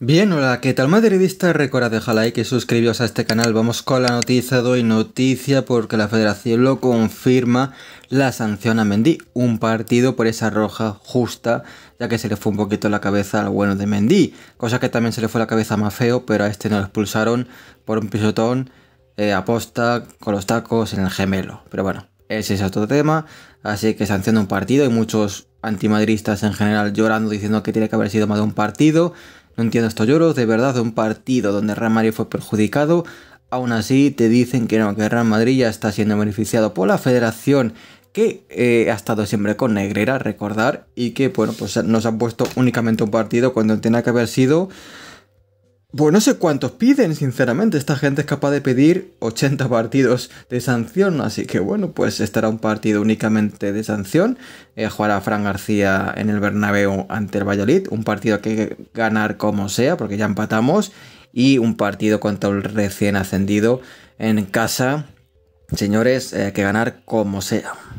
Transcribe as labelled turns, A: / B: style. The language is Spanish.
A: Bien, hola, ¿qué tal madridista? Recuerda dejar like y suscribiros a este canal. Vamos con la noticia doy noticia porque la federación lo confirma, la sanción a Mendy, un partido por esa roja justa, ya que se le fue un poquito la cabeza al bueno de Mendy, cosa que también se le fue la cabeza más feo, pero a este no lo expulsaron por un pisotón eh, aposta con los tacos en el gemelo. Pero bueno, ese es otro tema, así que sanción un partido y muchos antimadridistas en general llorando diciendo que tiene que haber sido más de un partido. No entiendo estos lloros, de verdad, un partido donde Real Madrid fue perjudicado, aún así te dicen que no, que Real Madrid ya está siendo beneficiado por la federación que eh, ha estado siempre con Negrera, recordar, y que bueno, pues nos han puesto únicamente un partido cuando tenía que haber sido pues no sé cuántos piden, sinceramente. Esta gente es capaz de pedir 80 partidos de sanción, así que bueno, pues estará un partido únicamente de sanción. Eh, jugará Fran García en el Bernabéu ante el Valladolid, un partido que hay que ganar como sea, porque ya empatamos, y un partido contra el recién ascendido en casa. Señores, eh, que ganar como sea.